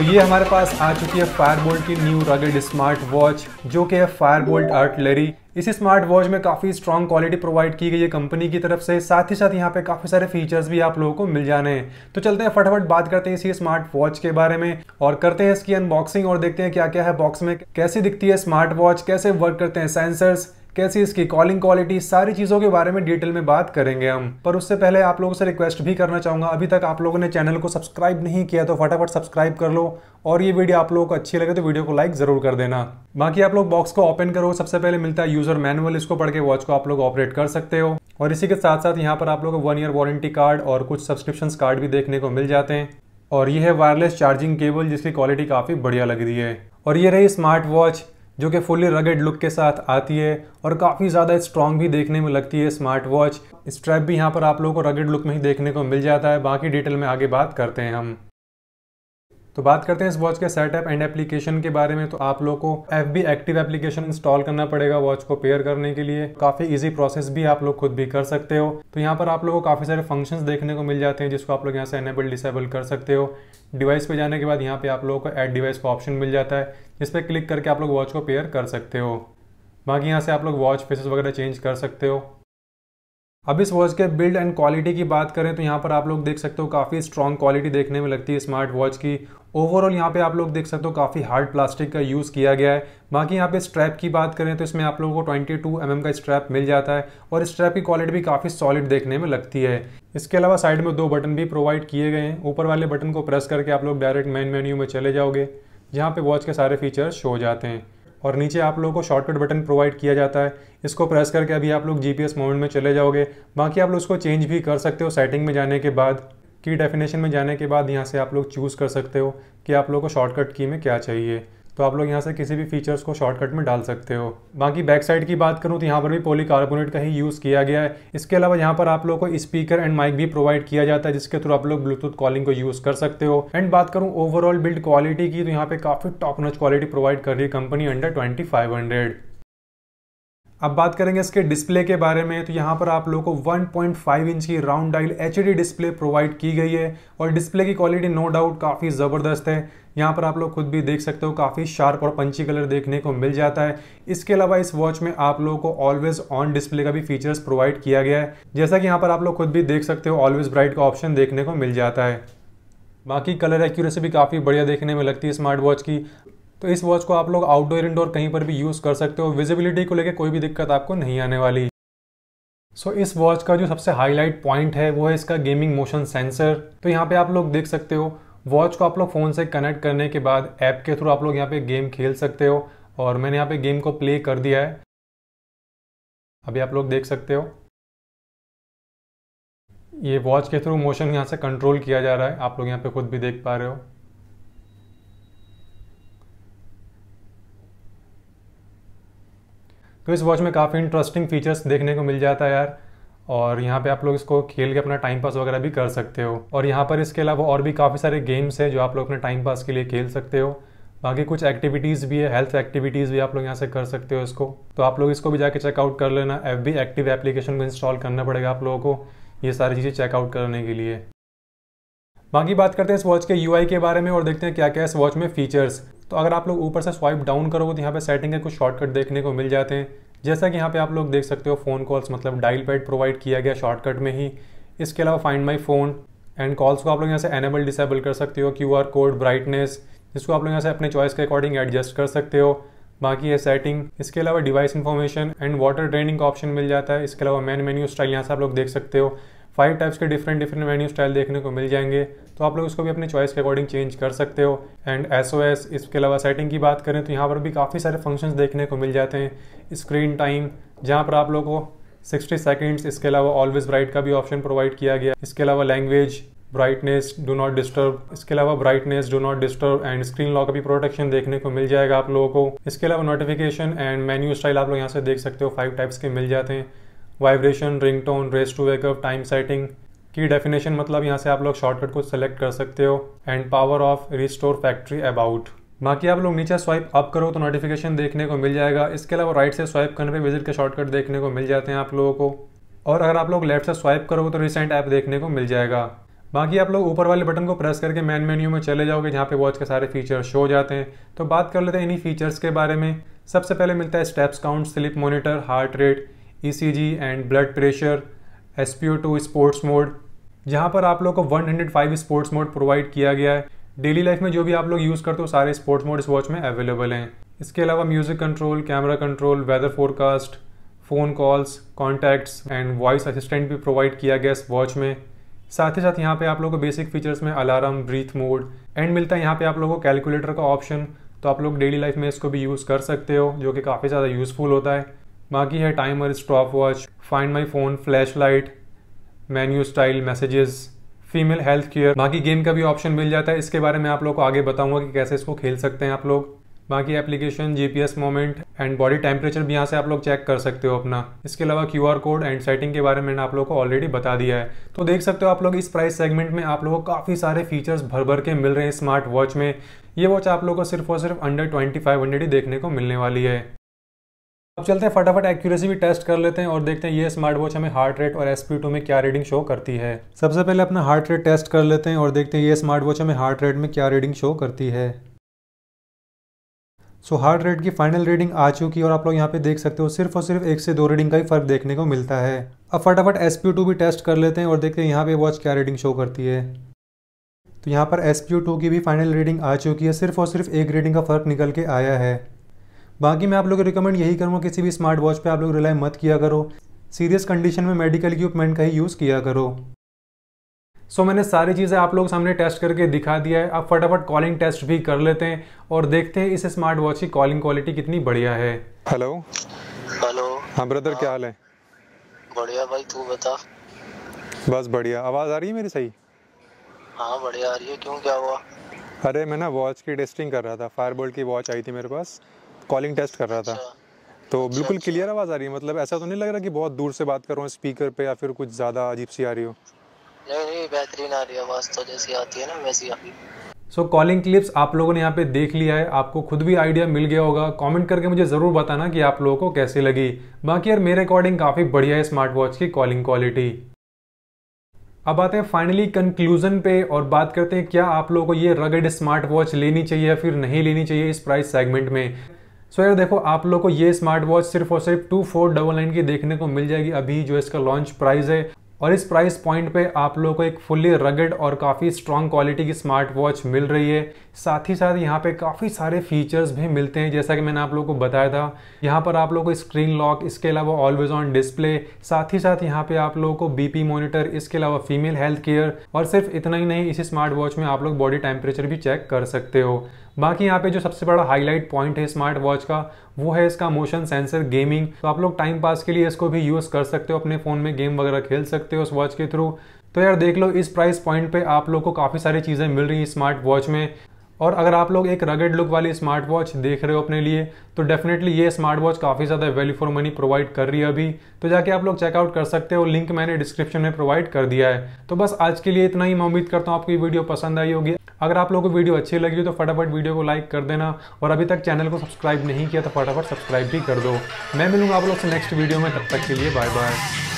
तो ये हमारे पास आ चुकी है फायरबोल्ट की न्यू रगेड स्मार्ट वॉच जो कि है फायरबोल्ट आर्टलरी इस स्मार्ट वॉच में काफ़ी स्ट्रॉन्ग क्वालिटी प्रोवाइड की गई है कंपनी की तरफ से साथ ही साथ यहाँ पे काफ़ी सारे फीचर्स भी आप लोगों को मिल जाने हैं तो चलते हैं फटाफट बात करते हैं इसी स्मार्ट वॉच के बारे में और करते हैं इसकी अनबॉक्सिंग और देखते हैं क्या क्या है बॉक्स में कैसी दिखती है स्मार्ट वॉच कैसे वर्क करते हैं सेंसर्स कैसी इसकी कॉलिंग क्वालिटी सारी चीज़ों के बारे में डिटेल में बात करेंगे हम पर उससे पहले आप लोगों से रिक्वेस्ट भी करना चाहूंगा अभी तक आप लोगों ने चैनल को सब्सक्राइब नहीं किया तो फटाफट सब्सक्राइब कर लो और ये वीडियो आप लोगों को अच्छी लगे तो वीडियो को लाइक ज़रूर कर देना बाकी आप लोग बॉक्स को ओपन करो सबसे पहले मिलता है यूज़र मैनुअल इसको पढ़ के वॉच को आप लोग ऑपरेट कर सकते हो और इसी के साथ साथ यहाँ पर आप लोग को वन ईयर वारंटी कार्ड और कुछ सब्सक्रिप्शन कार्ड भी देखने को मिल जाते हैं और ये है वायरलेस चार्जिंग केबल जिसकी क्वालिटी काफ़ी बढ़िया लग रही है और ये रही स्मार्ट वॉच जो कि फुली रगेड लुक के साथ आती है और काफ़ी ज़्यादा स्ट्रॉन्ग भी देखने में लगती है स्मार्ट वॉच स्ट्रैप भी यहाँ पर आप लोगों को रगेड लुक में ही देखने को मिल जाता है बाकी डिटेल में आगे बात करते हैं हम तो बात करते हैं इस वॉच के सेटअप एंड एप्लीकेशन के बारे में तो आप लोग को F B active application install करना पड़ेगा वॉच को पेयर करने के लिए काफ़ी इजी प्रोसेस भी आप लोग खुद भी कर सकते हो तो यहाँ पर आप लोगों को काफ़ी सारे फंक्शंस देखने को मिल जाते हैं जिसको आप लोग यहाँ से एनेबल डिसेबल कर सकते हो डिवाइस पे जाने के बाद यहाँ पे आप लोगों को एड डिवाइस का ऑप्शन मिल जाता है जिस पर क्लिक करके आप लोग वॉच को पेयर कर सकते हो बाकी यहाँ से आप लोग वॉच फेसेस वगैरह चेंज कर सकते हो अब इस वॉच के बिल्ड एंड क्वालिटी की बात करें तो यहाँ पर आप लोग देख सकते हो काफ़ी स्ट्रॉन्ग क्वालिटी देखने में लगती है स्मार्ट वॉच की ओवरऑल यहाँ पे आप लोग देख सकते हो काफ़ी हार्ड प्लास्टिक का यूज़ किया गया है बाकी यहाँ पे स्ट्रैप की बात करें तो इसमें आप लोगों को 22 टू mm का स्ट्रैप मिल जाता है और स्ट्रैप की क्वालिटी भी काफ़ी सॉलिड देखने में लगती है इसके अलावा साइड में दो बटन भी प्रोवाइड किए गए हैं ऊपर वाले बटन को प्रेस करके आप लोग डायरेक्ट मेन मेन्यू में चले जाओगे जहाँ पर वॉच के सारे फीचर्स शो हो जाते हैं और नीचे आप लोगों को शॉर्टकट बटन प्रोवाइड किया जाता है इसको प्रेस करके अभी आप लोग जी पी मोमेंट में चले जाओगे बाकी आप लोग उसको चेंज भी कर सकते हो सेटिंग में जाने के बाद की डेफिनेशन में जाने के बाद यहाँ से आप लोग चूज़ कर सकते हो कि आप लोग को शॉर्टकट की में क्या चाहिए तो आप लोग यहाँ से किसी भी फीचर्स को शॉर्टकट में डाल सकते हो बाकी बैक साइड की बात करूँ तो यहाँ पर भी पॉलीकार्बोनेट का ही यूज़ किया गया है इसके अलावा यहाँ पर आप लोग को स्पीकर एंड माइक भी प्रोवाइड किया जाता है जिसके थ्रू आप लोग ब्लूटूथ कॉलिंग को यूज़ कर सकते हो एंड बात करूँ ओवरऑल बिल्ड क्वालिटी की तो यहाँ पर काफ़ी टॉप नच क्वालिटी प्रोवाइड कर रही है कंपनी अंडर ट्वेंटी अब बात करेंगे इसके डिस्प्ले के बारे में तो यहाँ पर आप लोगों को 1.5 इंच की round dial H display provide की गई है और डिस्प्ले की क्वालिटी नो डाउट काफ़ी ज़बरदस्त है यहाँ पर आप लोग खुद भी देख सकते हो काफ़ी शार्प और पंची कलर देखने को मिल जाता है इसके अलावा इस वॉच में आप लोगों को ऑलवेज ऑन डिस्प्ले का भी फीचर्स प्रोवाइड किया गया है जैसा कि यहाँ पर आप लोग खुद भी देख सकते हो ऑलवेज ब्राइट का ऑप्शन देखने को मिल जाता है बाकी कलर एक्यूरेसी भी काफ़ी बढ़िया देखने में लगती है स्मार्ट वॉच की तो इस वॉच को आप लोग आउटडोर इंडोर कहीं पर भी यूज़ कर सकते हो विजिबिलिटी को लेकर कोई भी दिक्कत आपको नहीं आने वाली सो so, इस वॉच का जो सबसे हाईलाइट पॉइंट है वो है इसका गेमिंग मोशन सेंसर तो यहाँ पे आप लोग देख सकते हो वॉच को आप लोग फ़ोन से कनेक्ट करने के बाद ऐप के थ्रू आप लोग यहाँ पे गेम खेल सकते हो और मैंने यहाँ पे गेम को प्ले कर दिया है अभी आप लोग देख सकते हो ये वॉच के थ्रू मोशन यहाँ से कंट्रोल किया जा रहा है आप लोग यहाँ पे खुद भी देख पा रहे हो तो इस वॉच में काफ़ी इंटरेस्टिंग फीचर्स देखने को मिल जाता है यार और यहाँ पे आप लोग इसको खेल के अपना टाइम पास वगैरह भी कर सकते हो और यहाँ पर इसके अलावा और भी काफ़ी सारे गेम्स हैं जो आप लोग अपने टाइम पास के लिए खेल सकते हो बाकी कुछ एक्टिविटीज़ भी है हेल्थ एक्टिविटीज़ भी आप लोग यहाँ से कर सकते हो इसको तो आप लोग इसको भी जाके चेकआउट कर लेना एफ बी एक्टिव एप्लीकेशन को इंस्टॉल करना पड़ेगा आप लोगों को ये सारी चीज़ें चेकआउट करने के लिए बाकी बात करते हैं इस वॉच के यूआई के बारे में और देखते हैं क्या क्या इस वॉच में फीचर्स तो अगर आप लोग ऊपर से स्वाइप डाउन करोगे तो यहाँ पे सेटिंग के कुछ शॉर्टकट देखने को मिल जाते हैं जैसा कि यहाँ पे आप लोग देख सकते हो फ़ोन कॉल्स मतलब डायल पैड प्रोवाइड किया गया शॉर्टकट में ही इसके अलावा find my phone and calls को आप लोग यहाँ से एनेबल डिसेबल कर सकते हो क्यू आर कोड ब्राइटनेस जिसको आप लोग यहाँ से अपने चॉइस के अकॉर्डिंग एडजस्ट कर सकते हो बाकी है सेटिंग इसके अलावा device information and water draining का ऑप्शन मिल जाता है इसके अलावा मैन मेन्यू स्टाइल यहाँ से आप लोग देख सकते हो फाइव टाइप्स के डिफरेंट डिफरेंट मेन्यू स्टाइल देखने को मिल जाएंगे तो आप लोग इसको भी अपने चॉइस के अकॉर्डिंग चेंज कर सकते हो एंड एस ओ एस इसके अलावा सेटिंग की बात करें तो यहाँ पर भी काफ़ी सारे फंक्शंस देखने को मिल जाते हैं स्क्रीन टाइम जहाँ पर आप लोगों को 60 सेकेंड्स इसके अलावा ऑलवेज ब्राइट का भी ऑप्शन प्रोवाइड किया गया इसके अलावा language brightness do not disturb इसके अलावा brightness do not disturb and screen lock का भी प्रोटेक्शन देखने को मिल जाएगा आप लोगों को इसके अलावा नोटिफिकेशन एंड मेन्यू स्टाइल आप लोग यहाँ से देख सकते हो फाइव टाइप्स के मिल जाते हैं vibration ring tone raise to wake up time setting की डेफिनेशन मतलब यहाँ से आप लोग शॉर्टकट को सिलेक्ट कर सकते हो and power off restore factory about बाकी आप लोग नीचे स्वाइप अप करो तो नोटिफिकेशन देखने को मिल जाएगा इसके अलावा राइट से स्वाइप करने पे विजिट के शॉर्टकट देखने को मिल जाते हैं आप लोगों को और अगर आप लोग लेफ्ट से स्वाइप करो तो रिसेंट ऐप देखने को मिल जाएगा बाकी आप लोग ऊपर वाले बटन को प्रेस करके मेन मेन्यू में चले जाओगे जहाँ पे वॉच के सारे फीचर्स शो जाते हैं तो बात कर लेते हैं इन्हीं फीचर्स के बारे में सबसे पहले मिलता है steps count sleep monitor heart rate ई and blood pressure S P O two sports mode यहाँ पर आप लोग को 105 स्पोर्ट्स मोड प्रोवाइड किया गया है डेली लाइफ में जो भी आप लोग यूज़ करते हो सारे स्पोर्ट्स मोड इस वॉच में अवेलेबल हैं इसके अलावा music control camera control weather forecast phone calls contacts and voice assistant भी प्रोवाइड किया गया इस वॉच में साथ ही साथ यहाँ पे आप लोगों को बेसिक फीचर्स में अलार्म ब्रीथ मोड एंड मिलता है यहाँ पे आप लोगों को कैलकुलेटर का ऑप्शन तो आप लोग डेली लाइफ में इसको भी यूज़ कर सकते हो जो कि काफ़ी ज़्यादा यूज़फुल होता है बाकी है timer stopwatch find my phone flashlight menu style messages female health care बाकी गेम का भी ऑप्शन मिल जाता है इसके बारे में आप लोग को आगे बताऊंगा कि कैसे इसको खेल सकते हैं आप लोग बाकी application G P S moment and body temperature भी यहाँ से आप लोग चेक कर सकते हो अपना इसके अलावा Q R code and setting के बारे में मैंने आप लोग को ऑलरेडी बता दिया है तो देख सकते हो आप लोग इस प्राइस सेगमेंट में आप लोगों को काफ़ी सारे फीचर्स भर भर के मिल रहे हैं स्मार्ट वॉच में ये वॉच आप लोग को सिर्फ और सिर्फ अंडर ट्वेंटी फाइव हंड्रेड ही देखने को मिलने वाली है अब चलते हैं फटाफट एक्यूरेसी भी टेस्ट कर लेते हैं और देखते हैं ये स्मार्ट वॉच हमें हार्ट रेट और एस में क्या रीडिंग शो करती है सबसे पहले अपना हार्ट रेट टेस्ट कर लेते हैं और देखते हैं ये स्मार्ट वॉच हमें हार्ट रेट में क्या रीडिंग शो करती है सो हार्ट रेट की फाइनल रीडिंग आ चुकी है और आप लोग यहाँ पे देख सकते हो सिर्फ और सिर्फ एक से दो रीडिंग का ही फर्क देखने को मिलता है अब फटाफट एस भी टेस्ट कर लेते हैं और देखते हैं यहाँ पे वॉच क्या रीडिंग शो करती है तो यहाँ पर एस की भी फाइनल रीडिंग आ चुकी है सिर्फ और सिर्फ एक रीडिंग का फर्क निकल के आया है बाकी मैं आप लोगों को रिकमेंड यही करूँगा किसी भी स्मार्ट वॉच पर आप लोग रिलाई मत किया करो सीरियस कंडीशन में मेडिकल इक्विपमेंट का ही यूज़ किया करो सो so, मैंने सारी चीज़ें आप लोग सामने टेस्ट करके दिखा दिया है आप फटाफट कॉलिंग टेस्ट भी कर लेते हैं और देखते हैं इस स्मार्ट वॉच की कॉलिंग क्वालिटी कितनी बढ़िया है हेलो हेलो हाँ ब्रदर क्या हाल है बढ़िया भाई तू बता बस बढ़िया आवाज़ आ रही है मेरी सही हाँ बढ़िया आ रही है क्यों क्या हुआ अरे मैं ना वॉच की टेस्टिंग कर रहा था फायरबोल्ट की वॉच आई थी मेरे पास कॉलिंग टेस्ट कर रहा था अच्छा। तो अच्छा, बिल्कुल क्लियर अच्छा। आवाज़ आ रही है मतलब ऐसा तो नहीं लग रहा कि बहुत दूर से बात कर रहा हूँ स्पीकर पे या फिर कुछ ज़्यादा अजीब सी आ रही हो नहीं नहीं बेहतरीन आ रही है आवाज़ तो जैसी आती है ना वैसी आ रही सो कॉलिंग क्लिप्स आप लोगों ने यहाँ पे देख लिया है आपको खुद भी आइडिया मिल गया होगा कमेंट करके मुझे ज़रूर बताना कि आप लोगों को कैसी लगी बाकी यार मेरे अकॉर्डिंग काफ़ी बढ़िया है स्मार्ट वॉच की कॉलिंग क्वालिटी अब आते हैं फाइनली कंक्लूजन पे और बात करते हैं क्या आप लोगों को ये रगेड स्मार्ट वॉच लेनी चाहिए या फिर नहीं लेनी चाहिए इस प्राइस सेगमेंट में सो यार देखो आप लोग को ये स्मार्ट वॉच सिर्फ और सिर्फ टू फोर डबल नाइन की देखने को मिल जाएगी अभी जो इसका लॉन्च प्राइस है और इस प्राइस पॉइंट पे आप लोगों को एक फुल्ली रगेड और काफ़ी स्ट्रॉन्ग क्वालिटी की स्मार्ट वॉच मिल रही है साथ ही साथ यहाँ पे काफ़ी सारे फीचर्स भी मिलते हैं जैसा कि मैंने आप लोगों को बताया था यहाँ पर आप लोगों को स्क्रीन लॉक इसके अलावा ऑलवेज ऑन डिस्प्ले साथ ही साथ यहाँ पे आप लोगों को बीपी मॉनिटर इसके अलावा फीमेल हेल्थ केयर और सिर्फ इतना ही नहीं इसी स्मार्ट वॉच में आप लोग बॉडी टेम्परेचर भी चेक कर सकते हो बाकी यहाँ पे जो सबसे बड़ा हाईलाइट पॉइंट है स्मार्ट वॉच का वो है इसका मोशन सेंसर गेमिंग तो आप लोग टाइम पास के लिए इसको भी यूज़ कर सकते हो अपने फ़ोन में गेम वगैरह खेल सकते हो उस वॉच के थ्रू तो यार देख लो इस प्राइस पॉइंट पे आप लोग को काफ़ी सारी चीज़ें मिल रही हैं स्मार्ट वॉच में और अगर आप लोग एक रगेड लुक वाली स्मार्ट वॉच देख रहे हो अपने लिए तो डेफिनेटली ये स्मार्ट वॉच काफ़ी ज़्यादा वैल्यू फॉर मनी प्रोवाइड कर रही है अभी तो जाके आप लोग चेकआउट कर सकते हो लिंक मैंने डिस्क्रिप्शन में प्रोवाइड कर दिया है तो बस आज के लिए इतना ही मैं उम्मीद करता हूँ आपकी वीडियो पसंद आई होगी अगर आप लोगों को वीडियो अच्छी लगी हो तो फटाफट वीडियो को लाइक कर देना और अभी तक चैनल को सब्सक्राइब नहीं किया तो फटाफट सब्सक्राइब भी कर दो मैं मिलूंगा आप लोग से नेक्स्ट वीडियो में तब तक के लिए बाय बाय